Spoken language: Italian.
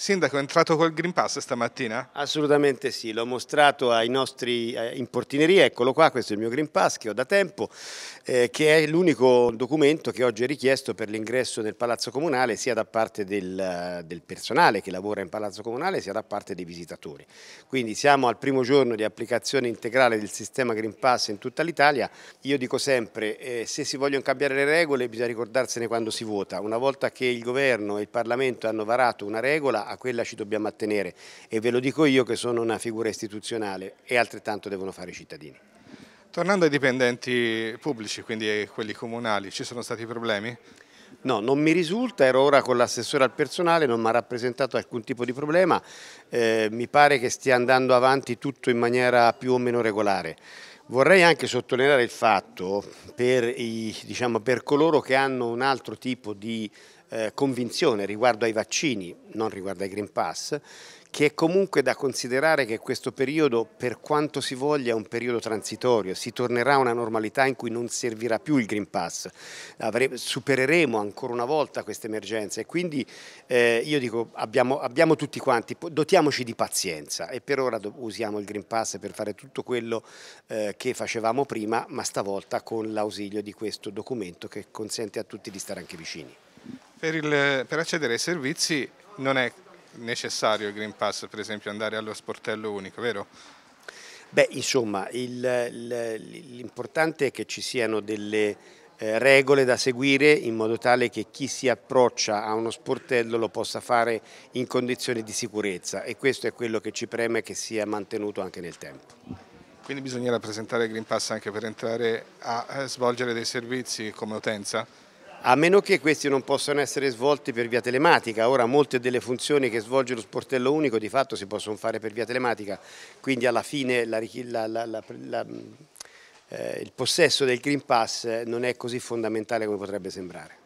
Sindaco, è entrato col Green Pass stamattina? Assolutamente sì, l'ho mostrato ai nostri eh, in portineria, eccolo qua, questo è il mio Green Pass che ho da tempo, eh, che è l'unico documento che oggi è richiesto per l'ingresso nel Palazzo Comunale sia da parte del, del, personale che lavora in Palazzo Comunale sia da parte dei visitatori. Quindi siamo al primo giorno di applicazione integrale del sistema Green Pass in tutta l'Italia. Io dico sempre, eh, se si vogliono cambiare le regole bisogna ricordarsene quando si vota. Una volta che il Governo e il Parlamento hanno varato una regola, a quella ci dobbiamo attenere e ve lo dico io che sono una figura istituzionale e altrettanto devono fare i cittadini. Tornando ai dipendenti pubblici, quindi quelli comunali, ci sono stati problemi? No, non mi risulta, ero ora con l'assessore al personale, non mi ha rappresentato alcun tipo di problema, eh, mi pare che stia andando avanti tutto in maniera più o meno regolare. Vorrei anche sottolineare il fatto per, i, diciamo, per coloro che hanno un altro tipo di eh, convinzione riguardo ai vaccini, non riguardo ai Green Pass, che è comunque da considerare che questo periodo, per quanto si voglia, è un periodo transitorio, si tornerà a una normalità in cui non servirà più il Green Pass, supereremo ancora una volta questa emergenza e quindi eh, io dico abbiamo, abbiamo, tutti quanti, dotiamoci di pazienza e per ora usiamo il Green Pass per fare tutto quello eh, che facevamo prima, ma stavolta con l'ausilio di questo documento che consente a tutti di stare anche vicini. Per, il, per, accedere ai servizi non è necessario il Green Pass, per esempio andare allo sportello unico, vero? Beh, insomma, l'importante è che ci siano delle eh, regole da seguire in modo tale che chi si approccia a uno sportello lo possa fare in condizioni di sicurezza e questo è quello che ci preme che sia mantenuto anche nel tempo. Quindi bisognerà presentare il Green Pass anche per entrare a eh, svolgere dei servizi come utenza? a meno che questi non possano essere svolti per via telematica. Ora molte delle funzioni che svolge lo sportello unico di fatto si possono fare per via telematica, quindi alla fine la, la, la, eh, il possesso del Green Pass non è così fondamentale come potrebbe sembrare.